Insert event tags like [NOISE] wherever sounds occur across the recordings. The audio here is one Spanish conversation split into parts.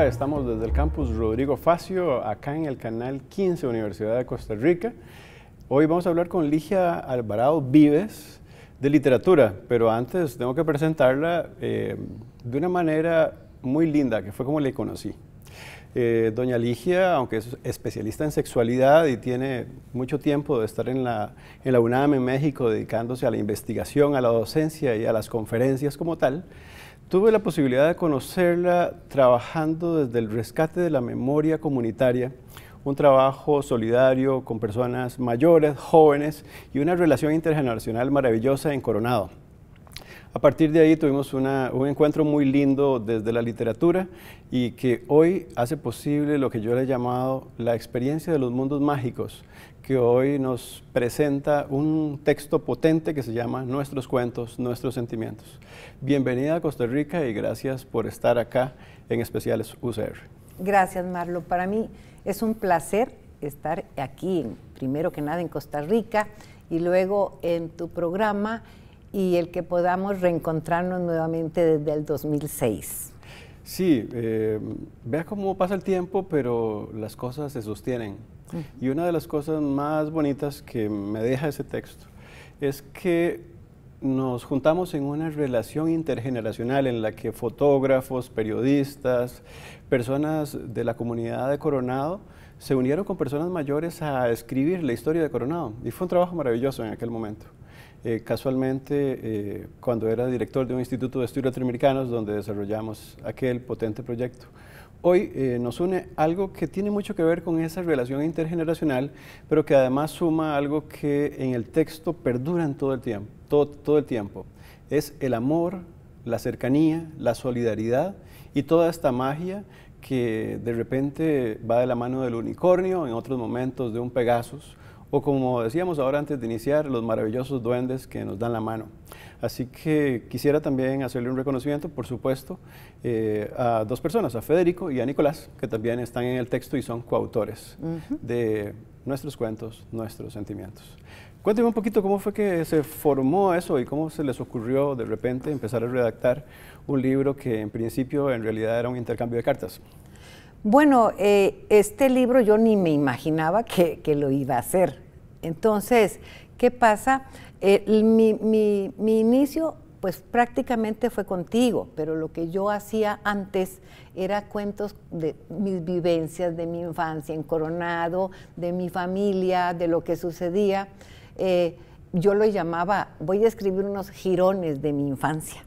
estamos desde el campus Rodrigo Facio, acá en el canal 15 Universidad de Costa Rica. Hoy vamos a hablar con Ligia Alvarado Vives de literatura, pero antes tengo que presentarla eh, de una manera muy linda, que fue como la conocí. Eh, doña Ligia, aunque es especialista en sexualidad y tiene mucho tiempo de estar en la, en la UNAM en México dedicándose a la investigación, a la docencia y a las conferencias como tal, Tuve la posibilidad de conocerla trabajando desde el rescate de la memoria comunitaria, un trabajo solidario con personas mayores, jóvenes y una relación intergeneracional maravillosa en Coronado. A partir de ahí tuvimos un encuentro muy lindo desde la literatura y que hoy hace posible lo que yo le he llamado la experiencia de los mundos mágicos, que hoy nos presenta un texto potente que se llama Nuestros cuentos, nuestros sentimientos. Bienvenida a Costa Rica y gracias por estar acá en especiales UCR. Gracias, Marlo. Para mí es un placer estar aquí, primero que nada en Costa Rica y luego en tu programa y el que podamos reencontrarnos nuevamente desde el 2006. Sí, eh, vea cómo pasa el tiempo, pero las cosas se sostienen. Y una de las cosas más bonitas que me deja ese texto es que nos juntamos en una relación intergeneracional en la que fotógrafos, periodistas, personas de la comunidad de Coronado se unieron con personas mayores a escribir la historia de Coronado. Y fue un trabajo maravilloso en aquel momento. Eh, casualmente, eh, cuando era director de un instituto de estudios latinoamericanos, donde desarrollamos aquel potente proyecto. Hoy eh, nos une algo que tiene mucho que ver con esa relación intergeneracional, pero que además suma algo que en el texto perdura en todo el tiempo, todo, todo el tiempo. Es el amor, la cercanía, la solidaridad y toda esta magia que de repente va de la mano del unicornio, en otros momentos de un Pegasus, o como decíamos ahora antes de iniciar, los maravillosos duendes que nos dan la mano. Así que quisiera también hacerle un reconocimiento, por supuesto, eh, a dos personas, a Federico y a Nicolás, que también están en el texto y son coautores de nuestros cuentos, nuestros sentimientos. Cuénteme un poquito cómo fue que se formó eso y cómo se les ocurrió de repente empezar a redactar un libro que en principio en realidad era un intercambio de cartas. Bueno, eh, este libro yo ni me imaginaba que, lo iba a hacer. Entonces, ¿qué pasa? Eh, mi, inicio pues prácticamente fue contigo, pero lo que yo hacía antes era cuentos de mis vivencias, de mi infancia en Coronado, de mi familia, de lo que sucedía. Eh, yo lo llamaba, voy a escribir unos girones de mi infancia.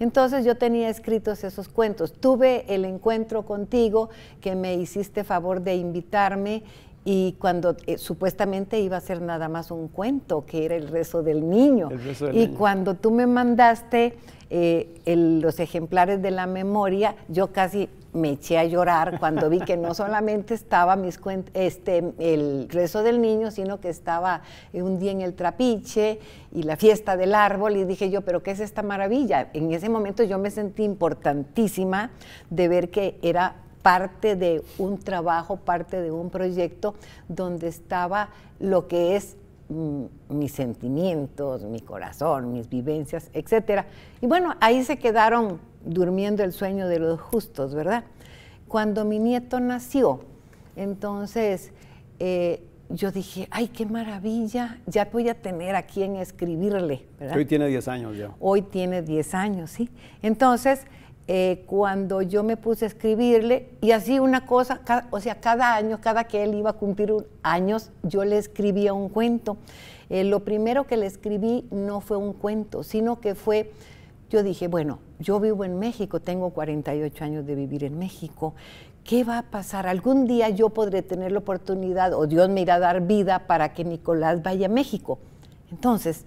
Entonces yo tenía escritos esos cuentos. Tuve el encuentro contigo que me hiciste favor de invitarme y cuando eh, supuestamente iba a ser nada más un cuento, que era el rezo del niño. y cuando tú me mandaste eh, los ejemplares de la memoria, yo casi me eché a llorar cuando vi que no [LAUGHS] solamente estaba mis este, el rezo del niño, sino que estaba un día en el trapiche y la fiesta del árbol y dije yo, pero ¿qué es esta maravilla? En ese momento yo me sentí importantísima de ver que era parte de un trabajo, parte de un proyecto donde estaba lo que es mm, mis sentimientos, mi corazón, mis vivencias, etcétera. Y bueno, ahí se quedaron durmiendo el sueño de los justos, ¿verdad? Cuando mi nieto nació, entonces eh, yo dije, ay, qué maravilla, ya voy a tener a quien escribirle, ¿verdad? Hoy tiene 10 años ya. Hoy tiene 10 años, ¿sí? Entonces, eh, cuando yo me puse a escribirle, y así una cosa, o sea, cada año, cada que él iba a cumplir un, años, yo le escribía un cuento. Eh, lo primero que le escribí no fue un cuento, sino que fue yo dije, bueno, yo vivo en México, tengo 48 años de vivir en México, ¿qué va a pasar? ¿Algún día yo podré tener la oportunidad o Dios me irá a dar vida para que Nicolás vaya a México? Entonces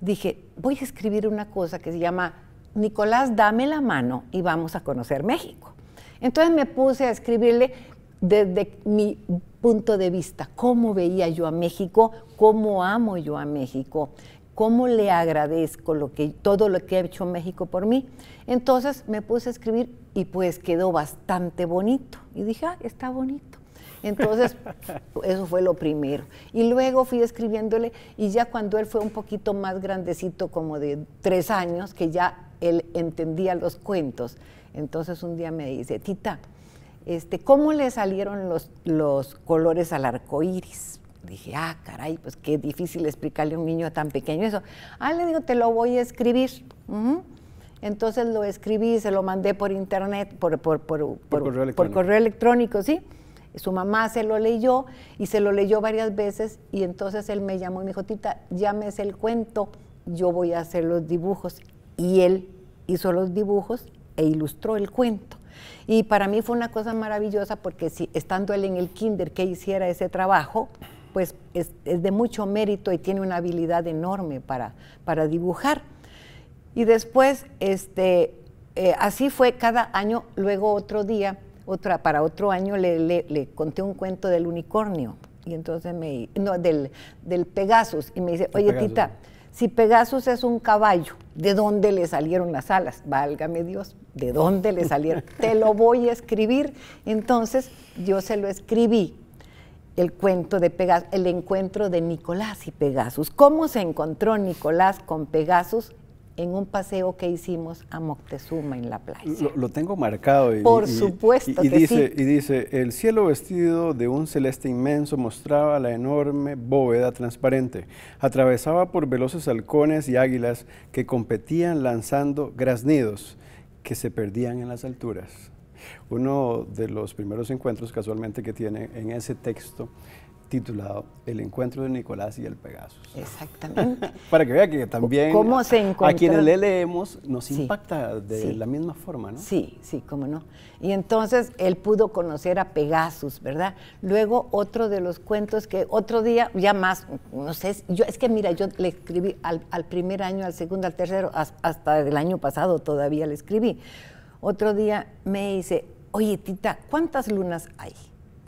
dije, voy a escribir una cosa que se llama, Nicolás, dame la mano y vamos a conocer México. Entonces me puse a escribirle desde mi punto de vista, cómo veía yo a México, cómo amo yo a México, cómo le agradezco lo que, todo lo que ha hecho México por mí. Entonces me puse a escribir y pues quedó bastante bonito. Y dije, ah, está bonito. Entonces, [LAUGHS] eso fue lo primero. Y luego fui escribiéndole y ya cuando él fue un poquito más grandecito, como de tres años, que ya él entendía los cuentos. Entonces un día me dice, Tita, este, ¿cómo le salieron los, los colores al arco iris? dije, ah, caray, pues qué difícil explicarle a un niño tan pequeño eso. Ah, le digo, te lo voy a escribir. Entonces lo escribí, se lo mandé por internet, por, por, por, correo, electrónico, ¿sí? Su mamá se lo leyó y se lo leyó varias veces y entonces él me llamó y me dijo, tita, llámese el cuento, yo voy a hacer los dibujos. Y él hizo los dibujos e ilustró el cuento. Y para mí fue una cosa maravillosa porque si estando él en el kinder que hiciera ese trabajo, pues es, de mucho mérito y tiene una habilidad enorme para, para dibujar. Y después, este, eh, así fue cada año, luego otro día, otra, para otro año le, le, conté un cuento del unicornio, y entonces me, no, del, del Pegasus, y me dice, oye Tita, si Pegasus es un caballo, ¿de dónde le salieron las alas? Válgame Dios, ¿de dónde le salieron? Te lo voy a escribir. Entonces yo se lo escribí el cuento de el encuentro de Nicolás y Pegasus. ¿Cómo se encontró Nicolás con Pegasus en un paseo que hicimos a Moctezuma en la playa? Lo, tengo marcado. Por supuesto y, dice, Y dice, el cielo vestido de un celeste inmenso mostraba la enorme bóveda transparente. Atravesaba por veloces halcones y águilas que competían lanzando graznidos que se perdían en las alturas. Uno de los primeros encuentros casualmente que tiene en ese texto titulado El encuentro de Nicolás y el Pegasus. Exactamente. [LAUGHS] Para que vea que también se a quienes le leemos nos impacta de la misma forma, ¿no? Sí, sí, cómo no. Y entonces él pudo conocer a Pegasus, ¿verdad? Luego otro de los cuentos que otro día, ya más, no sé, yo es que mira, yo le escribí al, al primer año, al segundo, al tercero, hasta el año pasado todavía le escribí otro día me dice, oye Tita, ¿cuántas lunas hay?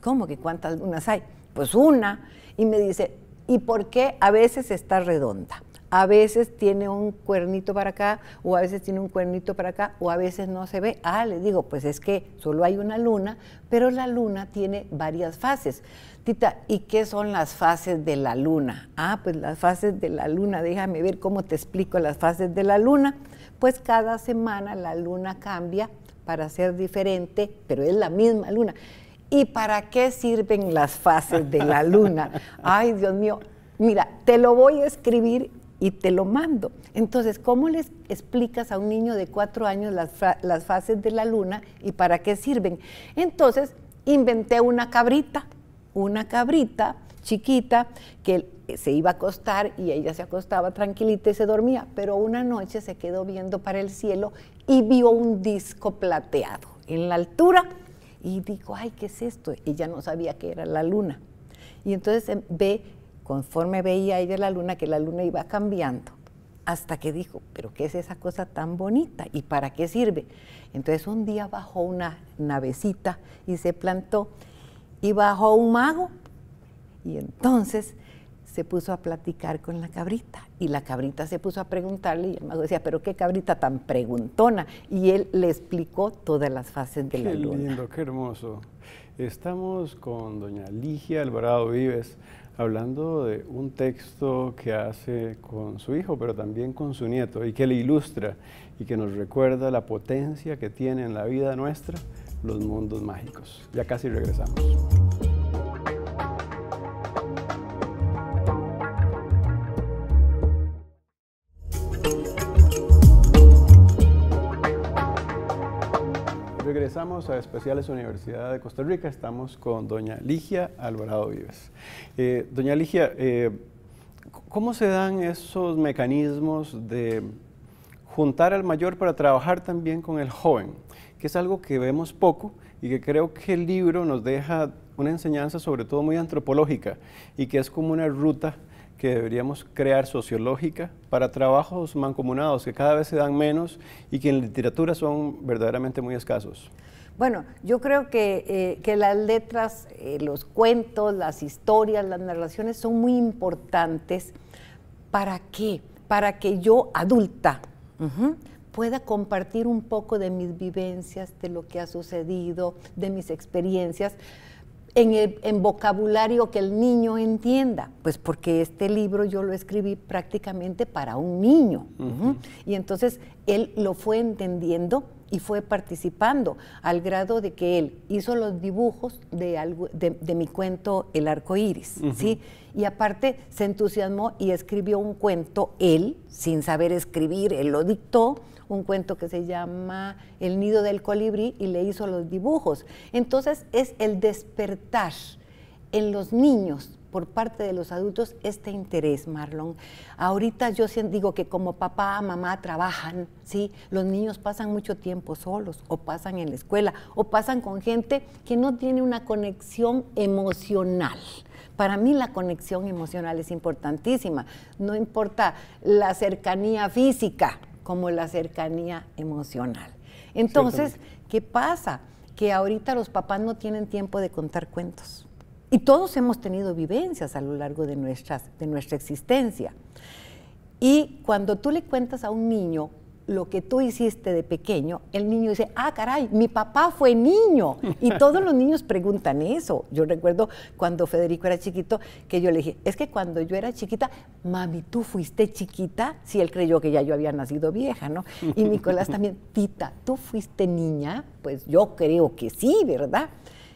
¿Cómo que cuántas lunas hay? Pues una. Y me dice, ¿y por qué a veces está redonda? A veces tiene un cuernito para acá, o a veces tiene un cuernito para acá, o a veces no se ve. Ah, le digo, pues es que solo hay una luna, pero la luna tiene varias fases. Tita, ¿y qué son las fases de la luna? Ah, pues las fases de la luna, déjame ver cómo te explico las fases de la luna pues cada semana la luna cambia para ser diferente, pero es la misma luna. ¿Y para qué sirven las fases de la luna? [LAUGHS] Ay, Dios mío, mira, te lo voy a escribir y te lo mando. Entonces, ¿cómo les explicas a un niño de cuatro años las, las fases de la luna y para qué sirven? Entonces, inventé una cabrita, una cabrita chiquita que se iba a acostar y ella se acostaba tranquilita y se dormía, pero una noche se quedó viendo para el cielo y vio un disco plateado en la altura y dijo, ay, ¿qué es esto? Ella no sabía que era la luna. Y entonces em, ve, conforme veía ella la luna, que la luna iba cambiando hasta que dijo, pero ¿qué es esa cosa tan bonita y para qué sirve? Entonces un día bajó una navecita y se plantó y bajó un mago y entonces se puso a platicar con la cabrita y la cabrita se puso a preguntarle y el mago decía, pero qué cabrita tan preguntona. Y él le explicó todas las fases de la luna. Qué lindo, qué hermoso. Estamos con doña Ligia Alvarado Vives hablando de un texto que hace con su hijo, pero también con su nieto, y que le ilustra y que nos recuerda la potencia que tiene en la vida nuestra los mundos mágicos. Ya casi regresamos. Estamos a Especiales Universidad de Costa Rica. Estamos con doña Ligia Alvarado Vives. Eh, doña Ligia, eh, ¿cómo se dan esos mecanismos de juntar al mayor para trabajar también con el joven? Que es algo que vemos poco y que creo que el libro nos deja una enseñanza sobre todo muy antropológica y que es como una ruta que deberíamos crear sociológica para trabajos mancomunados que cada vez se dan menos y que en literatura son verdaderamente muy escasos. Bueno, yo creo que, eh, las letras, eh, los cuentos, las historias, las narraciones son muy importantes. ¿Para qué? Para que yo, adulta, pueda compartir un poco de mis vivencias, de lo que ha sucedido, de mis experiencias en, el, vocabulario que el niño entienda? Pues porque este libro yo lo escribí prácticamente para un niño. Y entonces él lo fue entendiendo y fue participando al grado de que él hizo los dibujos de, algo, de, mi cuento El arco iris, ¿sí? Y aparte se entusiasmó y escribió un cuento él, sin saber escribir, él lo dictó, un cuento que se llama El nido del colibrí y le hizo los dibujos. Entonces es el despertar en los niños por parte de los adultos este interés, Marlon. Ahorita yo digo que como papá, mamá trabajan, ¿sí? Los niños pasan mucho tiempo solos o pasan en la escuela o pasan con gente que no tiene una conexión emocional. Para mí la conexión emocional es importantísima, no importa la cercanía física como la cercanía emocional. Entonces, ¿qué pasa? Que ahorita los papás no tienen tiempo de contar cuentos. Y todos hemos tenido vivencias a lo largo de, nuestras, de nuestra existencia. Y cuando tú le cuentas a un niño lo que tú hiciste de pequeño, el niño dice, ah, caray, mi papá fue niño. Y [LAUGHS] todos los niños preguntan eso. Yo recuerdo cuando Federico era chiquito, que yo le dije, es que cuando yo era chiquita, mami, tú fuiste chiquita. Si él creyó que ya yo había nacido vieja, ¿no? Y [LAUGHS] Nicolás también, tita, ¿tú fuiste niña? Pues yo creo que sí, ¿verdad?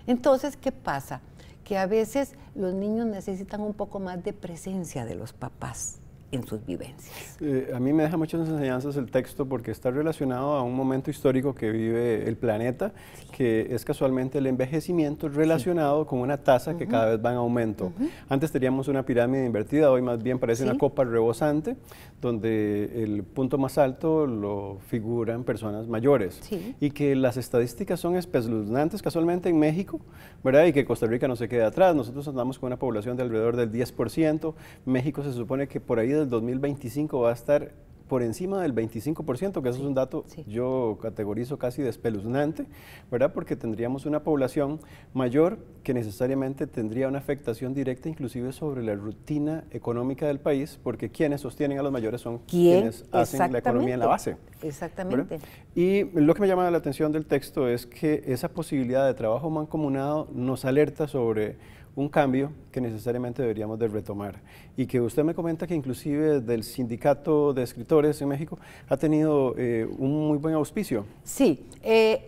Entonces, ¿qué pasa? que a veces los niños necesitan un poco más de presencia de los papás en sus vivencias. Eh, a mí me deja muchas enseñanzas el texto porque está relacionado a un momento histórico que vive el planeta, que es casualmente el envejecimiento relacionado con una tasa que cada vez va en aumento. Antes teníamos una pirámide invertida, hoy más bien parece una copa rebosante, donde el punto más alto lo figuran personas mayores. Y que las estadísticas son espeluznantes casualmente en México, ¿verdad? Y que Costa Rica no se queda atrás. Nosotros andamos con una población de alrededor del 10%, México se supone que por ahí del 2025 va a estar por encima del 25%, que eso es un dato yo categorizo casi despeluznante, ¿verdad? Porque tendríamos una población mayor que necesariamente tendría una afectación directa inclusive sobre la rutina económica del país, porque quienes sostienen a los mayores son quienes hacen la economía en la base. Exactamente. Y lo que me llama la atención del texto es que esa posibilidad de trabajo mancomunado nos alerta sobre un cambio que necesariamente deberíamos de retomar y que usted me comenta que inclusive del Sindicato de Escritores en México ha tenido eh, un muy buen auspicio. Sí, eh,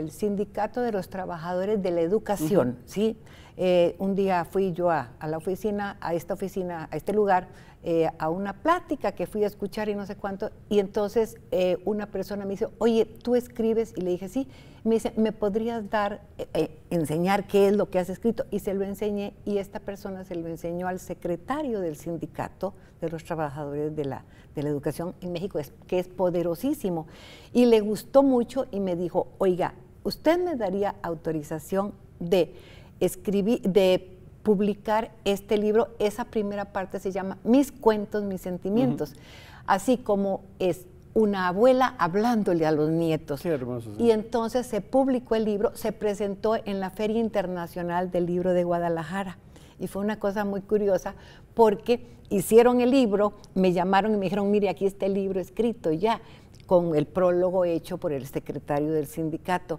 el, Sindicato de los Trabajadores de la Educación, ¿sí? Eh, un día fui yo a, la oficina, a esta oficina, a este lugar, eh, a una plática que fui a escuchar y no sé cuánto, y entonces eh, una persona me dice, oye, ¿tú escribes? Y le dije, sí. Me dice, ¿me podrías dar, enseñar qué es lo que has escrito? Y se lo enseñé y esta persona se lo enseñó al secretario del sindicato de los trabajadores de la, de la educación en México, que es poderosísimo. Y le gustó mucho y me dijo, oiga, ¿usted me daría autorización de escribí, de publicar este libro, esa primera parte se llama Mis cuentos, mis sentimientos, así como es una abuela hablándole a los nietos. hermoso. Y entonces se publicó el libro, se presentó en la Feria Internacional del Libro de Guadalajara. Y fue una cosa muy curiosa porque hicieron el libro, me llamaron y me dijeron, mire, aquí está el libro escrito ya, con el prólogo hecho por el secretario del sindicato.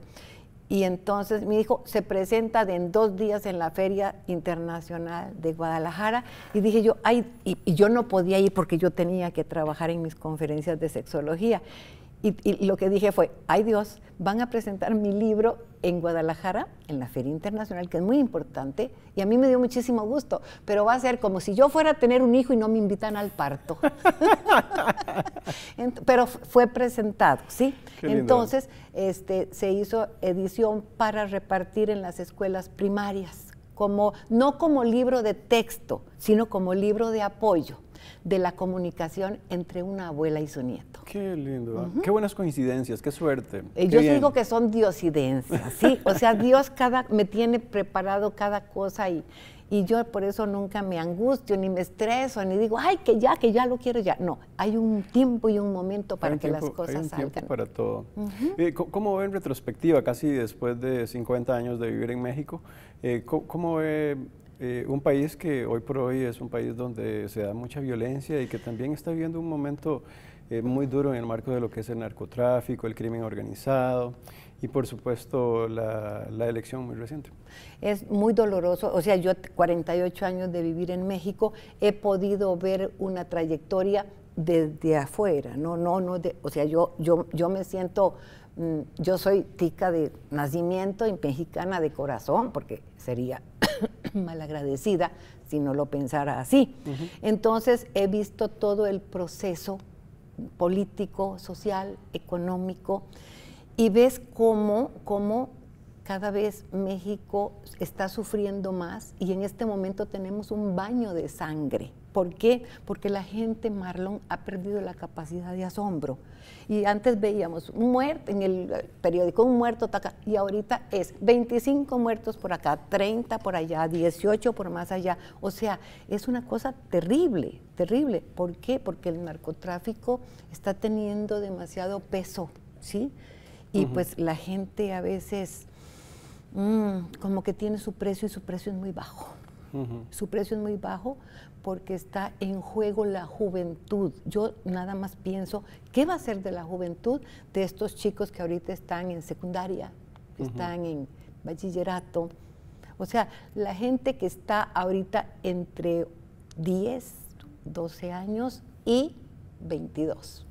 Y entonces mi hijo se presenta en dos días en la Feria Internacional de Guadalajara y dije yo, ay, y yo no podía ir porque yo tenía que trabajar en mis conferencias de sexología. Y, lo que dije fue, ay Dios, van a presentar mi libro en Guadalajara, en la Feria Internacional, que es muy importante, y a mí me dio muchísimo gusto, pero va a ser como si yo fuera a tener un hijo y no me invitan al parto. [LAUGHS] pero fue presentado, ¿sí? Entonces, este, se hizo edición para repartir en las escuelas primarias, como, no como libro de texto, sino como libro de apoyo de la comunicación entre una abuela y su nieto. Qué lindo, qué buenas coincidencias, qué suerte. Eh, yo digo que son diosidencias, ¿sí? O sea, Dios cada, me tiene preparado cada cosa y, y yo por eso nunca me angustio, ni me estreso, ni digo, ay, que ya, que ya lo quiero ya. No, hay un tiempo y un momento para que las cosas hay un salgan. para todo. Eh, ¿Cómo ve en retrospectiva, casi después de 50 años de vivir en México, eh, cómo ve eh, un país que hoy por hoy es un país donde se da mucha violencia y que también está viviendo un momento eh, muy duro en el marco de lo que es el narcotráfico, el crimen organizado y por supuesto la, elección muy reciente. Es muy doloroso, o sea, yo 48 años de vivir en México he podido ver una trayectoria desde afuera, no, no, no, o sea, yo, yo, yo me siento Mm, yo soy tica de nacimiento y mexicana de corazón, porque sería [COUGHS] malagradecida si no lo pensara así. Entonces he visto todo el proceso político, social, económico, y ves cómo, cómo cada vez México está sufriendo más y en este momento tenemos un baño de sangre. ¿Por qué? Porque la gente, Marlon, ha perdido la capacidad de asombro. Y antes veíamos un muerto, en el periódico un muerto y ahorita es 25 muertos por acá, 30 por allá, 18 por más allá. O sea, es una cosa terrible, terrible. ¿Por qué? Porque el narcotráfico está teniendo demasiado peso, ¿sí? Y pues la gente a veces Mm, como que tiene su precio y su precio es muy bajo. Su precio es muy bajo porque está en juego la juventud. Yo nada más pienso, ¿qué va a ser de la juventud de estos chicos que ahorita están en secundaria, que están en bachillerato? O sea, la gente que está ahorita entre 10, 12 años y 22.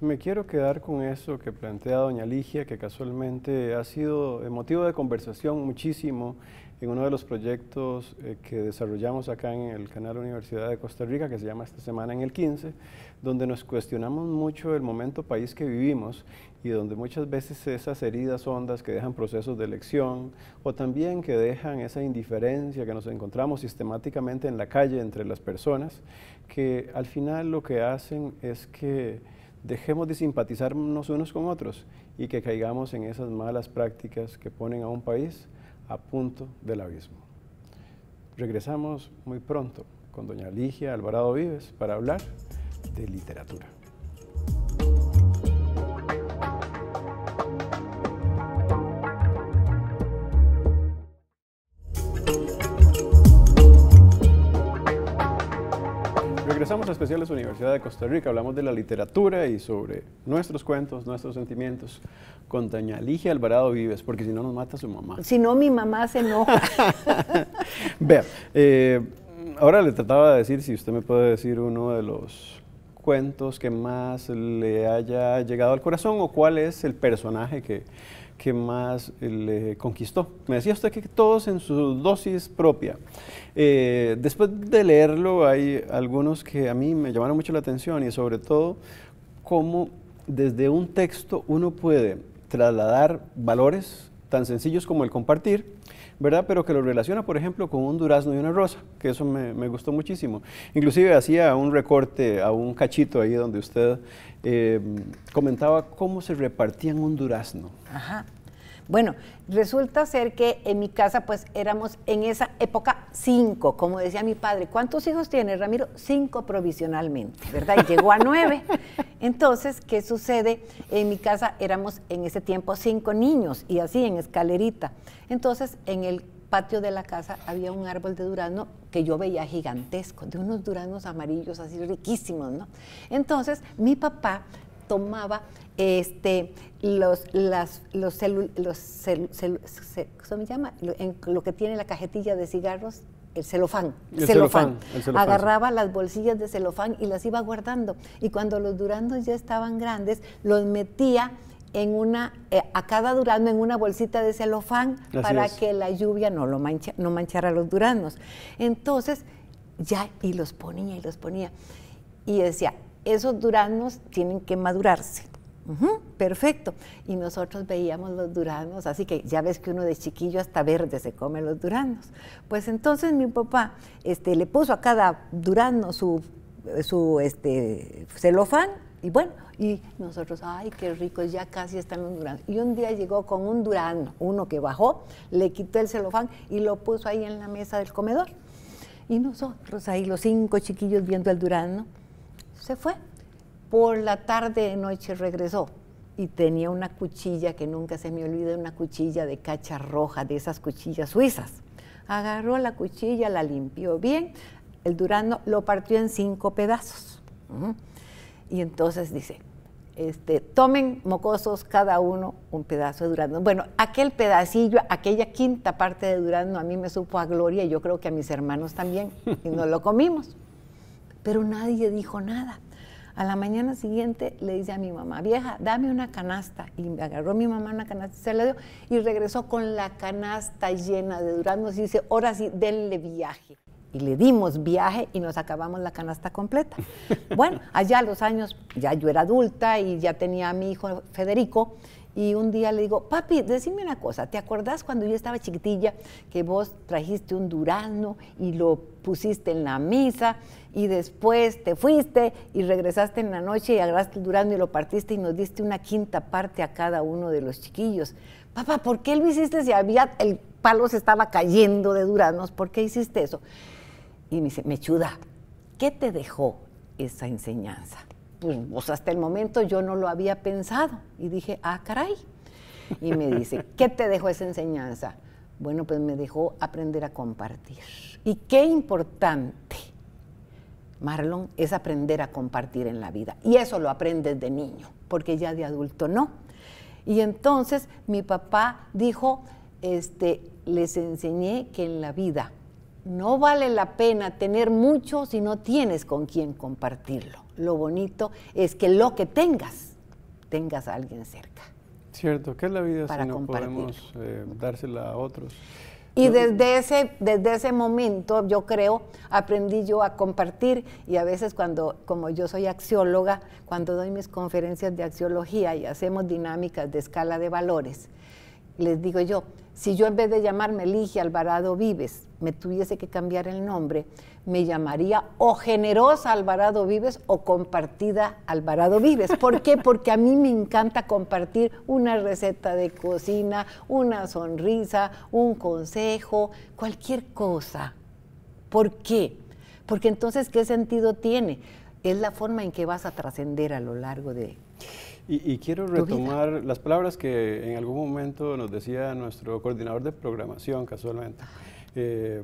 Me quiero quedar con eso que plantea doña Ligia, que casualmente ha sido motivo de conversación muchísimo en uno de los proyectos eh, que desarrollamos acá en el canal Universidad de Costa Rica, que se llama esta semana en el 15, donde nos cuestionamos mucho el momento país que vivimos y donde muchas veces esas heridas hondas que dejan procesos de elección o también que dejan esa indiferencia que nos encontramos sistemáticamente en la calle entre las personas, que al final lo que hacen es que dejemos de simpatizarnos unos con otros y que caigamos en esas malas prácticas que ponen a un país a punto del abismo. Regresamos muy pronto con doña Ligia Alvarado Vives para hablar de literatura. especiales a Especiales Universidad de Costa Rica, hablamos de la literatura y sobre nuestros cuentos, nuestros sentimientos con Doña Alvarado Vives, porque si no nos mata su mamá. Si no, mi mamá se enoja. [LAUGHS] Vea, eh, ahora le trataba de decir si usted me puede decir uno de los cuentos que más le haya llegado al corazón o cuál es el personaje que que más eh, le conquistó. Me decía usted que todos en su dosis propia. Eh, después de leerlo hay algunos que a mí me llamaron mucho la atención y sobre todo cómo desde un texto uno puede trasladar valores tan sencillos como el compartir ¿verdad? Pero que lo relaciona, por ejemplo, con un durazno y una rosa, que eso me, gustó muchísimo. Inclusive hacía un recorte a un cachito ahí donde usted eh, comentaba cómo se repartían un durazno. Ajá. Bueno, resulta ser que en mi casa pues éramos en esa época cinco, como decía mi padre. ¿Cuántos hijos tiene Ramiro? Cinco provisionalmente, ¿verdad? llegó a nueve. [LAUGHS] Entonces, ¿qué sucede? En mi casa éramos en ese tiempo cinco niños y así en escalerita. Entonces, en el patio de la casa había un árbol de durazno que yo veía gigantesco, de unos duraznos amarillos así riquísimos, ¿no? Entonces, mi papá tomaba este, los, las, los, los ¿cómo se llama? Lo, que tiene la cajetilla de cigarros, el celofán, celofán, Agarraba las bolsillas de celofán y las iba guardando. Y cuando los durandos ya estaban grandes, los metía en una, eh, a cada durazno en una bolsita de celofán para que la lluvia no, lo mancha, no manchara los duraznos. Entonces, ya, y los ponía, y los ponía. Y decía, esos duraznos tienen que madurarse. perfecto. Y nosotros veíamos los duranos, así que ya ves que uno de chiquillo hasta verde se come los duranos. Pues entonces mi papá este, le puso a cada durano su, su este, celofán y bueno, y nosotros, ay, qué rico, ya casi están los duranos. Y un día llegó con un durano, uno que bajó, le quitó el celofán y lo puso ahí en la mesa del comedor. Y nosotros ahí, los cinco chiquillos viendo el durano, se fue. Por la tarde de noche regresó y tenía una cuchilla que nunca se me olvida, una cuchilla de cacha roja, de esas cuchillas suizas. Agarró la cuchilla, la limpió bien, el Durano lo partió en cinco pedazos. Y entonces dice, este, tomen mocosos cada uno un pedazo de Durano. Bueno, aquel pedacillo, aquella quinta parte de Durano, a mí me supo a gloria y yo creo que a mis hermanos también, y nos lo comimos pero nadie dijo nada. A la mañana siguiente le dice a mi mamá, vieja, dame una canasta. Y me agarró mi mamá una canasta y se la dio. Y regresó con la canasta llena de duraznos y dice, ahora sí, denle viaje. Y le dimos viaje y nos acabamos la canasta completa. [LAUGHS] bueno, allá a los años, ya yo era adulta y ya tenía a mi hijo Federico y un día le digo, papi, decime una cosa, ¿te acordás cuando yo estaba chiquitilla que vos trajiste un durazno y lo pusiste en la misa y después te fuiste y regresaste en la noche y agarraste el durazno y lo partiste y nos diste una quinta parte a cada uno de los chiquillos? Papá, ¿por qué lo hiciste si había, el palo se estaba cayendo de duraznos? ¿Por qué hiciste eso? Y me dice, Mechuda, ¿qué te dejó esa enseñanza? pues, hasta el momento yo no lo había pensado. Y dije, ah, caray. Y me dice, ¿qué te dejó esa enseñanza? Bueno, pues me dejó aprender a compartir. Y qué importante, Marlon, es aprender a compartir en la vida. Y eso lo aprendes de niño, porque ya de adulto no. Y entonces mi papá dijo, este, les enseñé que en la vida no vale la pena tener mucho si no tienes con quién compartirlo lo bonito es que lo que tengas, tengas a alguien cerca. Cierto, ¿qué es la vida para si podemos eh, dársela a otros? Y desde ese, desde ese momento, yo creo, aprendí yo a compartir y a veces cuando, como yo soy axióloga, cuando doy mis conferencias de axiología y hacemos dinámicas de escala de valores, les digo yo, si yo en vez de llamarme Ligia Alvarado Vives, me tuviese que cambiar el nombre, me llamaría o generosa Alvarado Vives o compartida Alvarado Vives. ¿Por qué? [LAUGHS] Porque a mí me encanta compartir una receta de cocina, una sonrisa, un consejo, cualquier cosa. ¿Por qué? Porque entonces, ¿qué sentido tiene? Es la forma en que vas a trascender a lo largo de... Y, y quiero retomar las palabras que en algún momento nos decía nuestro coordinador de programación, casualmente. Eh,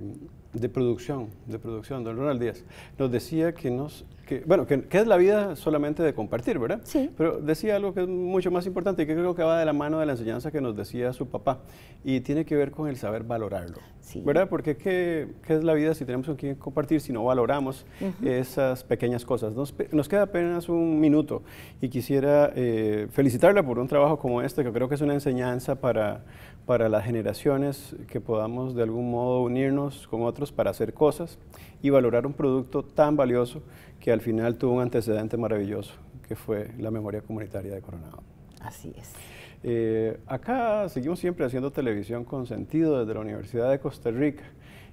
de producción, de producción, don Ronald Díaz, nos decía que nos, bueno, que, es la vida solamente de compartir, ¿verdad? Sí. Pero decía algo que es mucho más importante y que creo que va de la mano de la enseñanza que nos decía su papá y tiene que ver con el saber valorarlo, ¿verdad? Porque ¿qué, es la vida si tenemos con quién compartir, si no valoramos esas pequeñas cosas? Nos, queda apenas un minuto y quisiera eh, felicitarla por un trabajo como este, que creo que es una enseñanza para para las generaciones que podamos de algún modo unirnos con otros para hacer cosas y valorar un producto tan valioso que al final tuvo un antecedente maravilloso, que fue la memoria comunitaria de Coronado. Así es. Eh, acá seguimos siempre haciendo televisión con sentido desde la Universidad de Costa Rica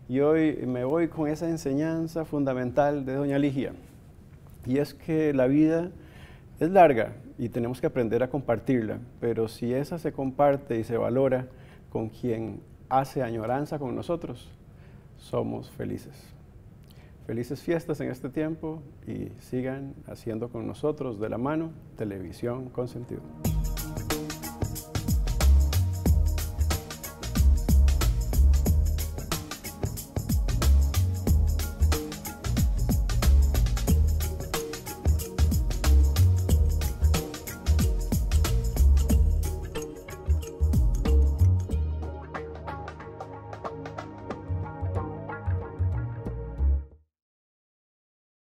y hoy me voy con esa enseñanza fundamental de Doña Ligia y es que la vida es larga y tenemos que aprender a compartirla, pero si esa se comparte y se valora, con quien hace añoranza con nosotros, somos felices. Felices fiestas en este tiempo y sigan haciendo con nosotros de la mano televisión con sentido.